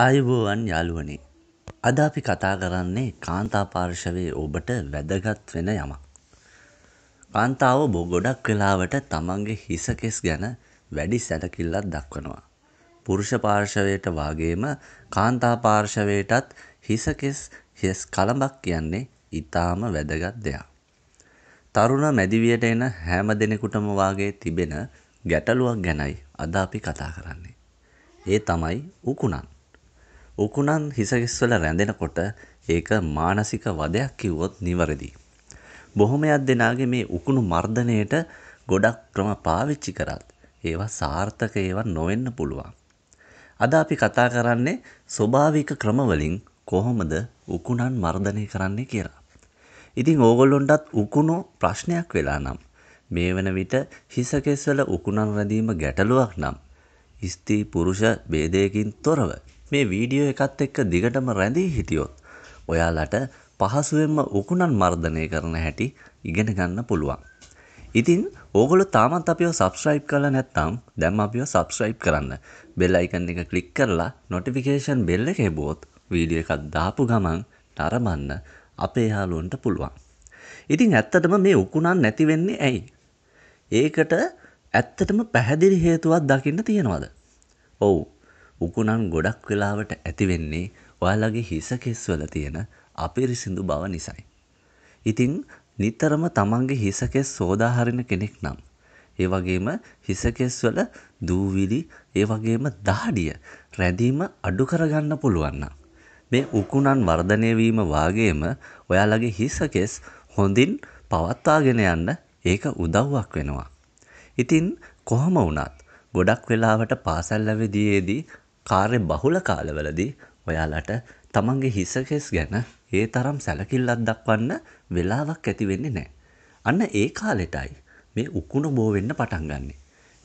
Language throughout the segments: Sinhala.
ආයුබෝවන් යාළුවනේ අද අපි කතා කරන්නේ කාන්තා පාර්ශවයේ ඔබට වැදගත් වෙන යමක්. කාන්තාව බෝ ගොඩක් වෙලාවට තමන්ගේ හිසකෙස් ගැන වැඩි සැලකිල්ලක් දක්වනවා. පුරුෂ පාර්ශවයට වාගේම කාන්තා පාර්ශවයටත් හිසකෙස් හිස් කලඹක් කියන්නේ ඉතාම වැදගත් දෙයක්. තරුණ මැදිවියට එන හැම දෙනෙකුටම වාගේ තිබෙන ගැටලුවක් ගැනයි අද අපි කතා කරන්නේ. ඒ තමයි උකුණන්. උකුණන් හිසගෙස්වල රැඳෙනකොට ඒක මානසික වදයක් කිව්වොත් නිවරදි. බොහොමයක් දෙනාගේ මේ උකුණු මර්ධනයට ගොඩක් ක්‍රම පාවිච්චි කරත් ඒවා සාර්ථක ඒවා නොවෙන්න පුළුවන්. අද අපි කතා කරන්නේ ස්වභාවික ක්‍රමවලින් කොහොමද උකුණන් මර්ධනය කරන්නේ කියලා. ඉතින් ඕගොල්ලොන්ටත් උකුණු ප්‍රශ්නයක් වෙලා නම් මේ වන විට හිසකෙස්වල උකුණන් රැඳීම ගැටලුවක් නම් ස්ත්‍රී පුරුෂ බේදයකින් තොරව මේ වීඩියෝ එකත් එක්ක දිගටම රැඳී හිටියොත් ඔයාලට පහසුවෙන්ම උකුණන් මර්ධනය කරන හැටි ඉගෙන ගන්න පුළුවන්. ඉතින් ඕගොලු තාමත් අපිෝ සබස්්‍රයිප් කල නැත්තම් දැම් අපිෝ සබස්්‍රයිප් කරන්න බෙල් අයිකන් එක කලික් කරලා නොටිෆිකේෂන් බෙල්ල එක බෝත් වීඩිය එකත් දාපු ගමන් නරමන්න අපේ හාලුවන්ට පුළුවන්. ඉතින් ඇත්තටම මේ උකුණන් නැතිවෙන්නේ ඇයි. ඒකට ඇත්තටම පැහැදිලි හේතුවත් දකින්න තියෙනවද. ඔවු උකුණන් ගොඩක් වෙලාවට ඇති වෙන්නේ ඔයාලගේ හිස කෙස්වල තියෙන අපිරිසිදු බව නිසයි. ඉතින් නිතරම තමන්ගේ හිස කෙස් සෝදා හරින කෙනෙක් නම් ඒ වගේම හිස කෙස්වල දූවිලි ඒ වගේම දහඩිය රැඳීම අඩු කරගන්න පුළුවන් නම් මේ උකුණන් වර්ධනය වීම වාගේම ඔයාලගේ හිස කෙස් හොඳින් පවත්වාගෙන යන්න ඒක උදව්වක් වෙනවා. ඉතින් කොහම වුණත් ගොඩක් වෙලාවට පාසල් ඇවිදියේදී කාර්ය බහුල කාලවලදී ඔයාලට තමන්ගේ හිස කෙස් ගැන ඒ තරම් සැලකිල්ලක් දක්වන්න වෙලාවක් ඇති වෙන්නේ නැහැ. අන්න ඒ කාලෙටයි මේ උකුණ බෝ වෙන්න පටන් ගන්නෙ.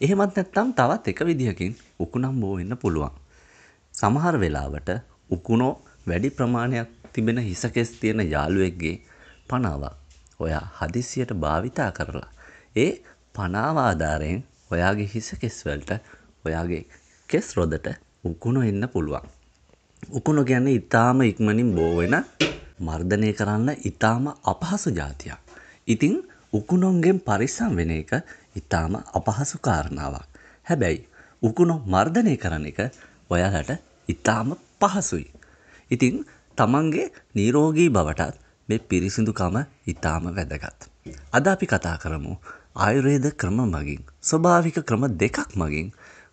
එහෙමත් නැත්නම් තවත් එක විදිහකින් උකුණම් බෝ වෙන්න පුළුවන්. සමහර වෙලාවට උකුණෝ වැඩි ප්‍රමාණයක් තිබෙන හිසකෙස් තියෙන යාළුවෙක්ගේ පනාවක් ඔයා හදිසියට භාවිතා කරලා ඒ පනාව ආධාරයෙන් ඔයාගේ හිසකෙස් වලට ඔයාගේ කෙස් රොදට උකුණු එන්න පුළුවන්. උකුණු කියන්නේ ඉතාම ඉක්මනින් බෝ වෙන මර්ධනය කරන්න ඉතාම අපහසු જાතියක්. ඉතින් උකුණුන්ගෙන් පරිස්සම් වෙන එක ඉතාම අපහසු කාරණාවක්. හැබැයි උකුණු මර්ධනය කරන එක ඔයාලට ඉතාම පහසුයි. ඉතින් තමන්ගේ නිරෝගී බවටත් මේ පිරිසිදුකම ඉතාම වැදගත්. අද අපි කතා කරමු ආයුර්වේද ක්‍රම මගින් ස්වභාවික ක්‍රම දෙකක් මගින්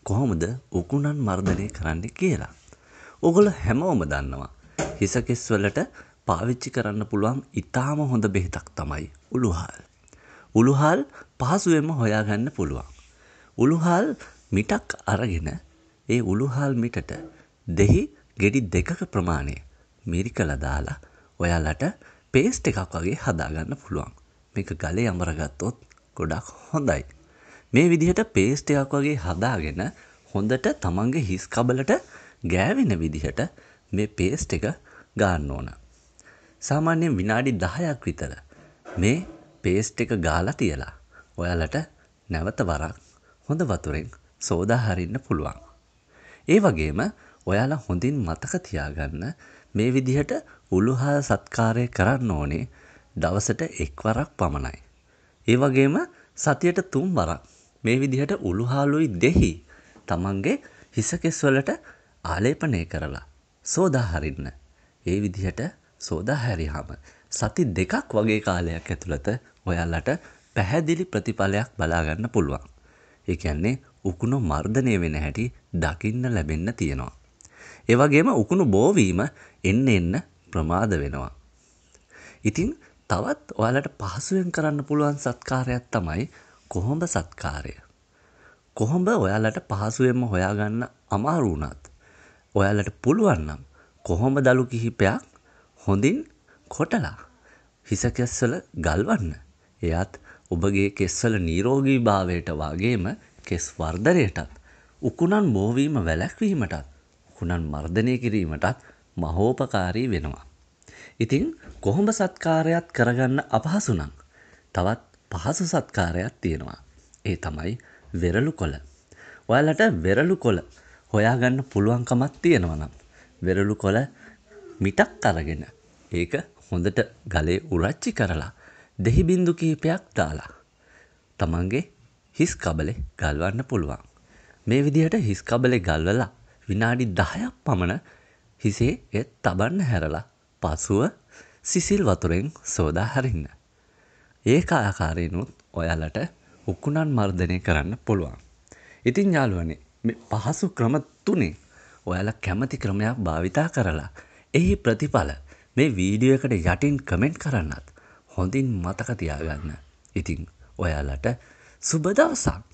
කොහොමද උකුණන් මර්ධනය කරන්නේ කියලා. ඕගොල්ලෝ හැමෝම දන්නවා හිස කෙස් වලට පාවිච්චි කරන්න පුළුවන් ඉතාම හොඳ බෙහෙතක් තමයි උළුහාල්. උළුහාල් පහසුවෙන්ම හොයාගන්න පුළුවන්. උළුහාල් මිටක් අරගෙන ඒ උළුහාල් මිටට දෙහි ගෙඩි දෙකක ප්‍රමාණය මිරිකලා දාලා ඔයාලට පේස්ට් එකක් වගේ හදාගන්න පුළුවන්. මේක ගලේ අමරගත්තොත් ගොඩක් හොඳයි. මේ විදිහට පේස්ට් එකක් වගේ හදාගෙන හොඳට තමන්ගේ හිස් කබලට ගෑවෙන විදිහට මේ පේස්ට් එක ගන්න ඕන. සාමාන්‍යයෙන් විනාඩි 10ක් විතර මේ පේස්ට් එක ගාලා තියලා ඔයාලට නැවත වරක් හොඳ වතුරෙන් සෝදා හරින්න පුළුවන්. ඒ වගේම ඔයාලා හොඳින් මතක තියාගන්න මේ විදිහට උළුහා සත්කාරය කරන්න ඕනේ දවසට එක්වරක් පමණයි. ඒ වගේම සතියට තුන් වරක් මේ විදිහට උළුහාලුයි දෙහි තමන්ගේ හිසකෙස්වලට ආලේපනය කරලා සෝදා හරින්න. ඒ විදිහට සෝදා හැරිහම සති දෙකක් වගේ කාලයක් ඇතුළත ඔයාලට පැහැදිලි ප්‍රතිඵලයක් බලාගන්න පුළුවන්. ඒ කියන්නේ උකුණු මර්ධනය වෙන හැටි දකින්න ලැබෙන්න තියෙනවා. ඒ වගේම උකුණු බෝවීම එන්න එන්න ප්‍රමාද වෙනවා. ඉතින් තවත් ඔයාලට පහසුවෙන් කරන්න පුළුවන් සත්කාරයක් තමයි කොහොඹ සත්කාරය. කොහොඹ ඔයාලට පහසුවෙන්ම හොයාගන්න අමාරු වුණත් ඔයාලට පුළුවන් නම් කොහොඹ දළු කිහිපයක් හොඳින් කොටලා හිස කෙස්වල ගල්වන්න. එයත් ඔබගේ කෙස්වල නිරෝගී භාවයට වගේම කෙස් වර්ධනයටත් උකුණන් බෝවීම වැළැක්වීමටත් උකුණන් මර්ධනය කිරීමටත් මහෝපකාරී වෙනවා. ඉතින් කොහොඹ සත්කාරයත් කරගන්න අපහසුනම් තවත් පහසු සත්කාරයක් තියෙනවා. ඒ තමයි වෙරළු කොළ. ඔයාලට වෙරළු කොළ හොයාගන්න පුළුවන්කමක් තියෙනවා නම් වෙරළු කොළ මිටක් අරගෙන ඒක හොඳට ගලේ උරච්චි කරලා දෙහි බින්දු කිහිපයක් දාලා තමන්ගේ හිස් කබලේ ගල්වන්න පුළුවන්. මේ විදිහට හිස් කබලේ ගල්වලා විනාඩි 10ක් පමණ හිසේ ඒ තබන්න හැරලා පසුව සිසිල් වතුරෙන් සෝදා හරින්න. ඒක ආකාරයෙනුත් ඔයාලට උකුණන් මර්දනය කරන්න පුළුවන්. ඉතින් යාළුවනේ මේ පහසු ක්‍රම තුනෙන් ඔයාලා කැමති ක්‍රමයක් භාවිතා කරලා එහි ප්‍රතිඵල මේ වීඩියෝ එකට යටින් කමෙන්ට් කරන්නත් හොඳින් මතක තියාගන්න. ඉතින් ඔයාලට සුබ දවසක්!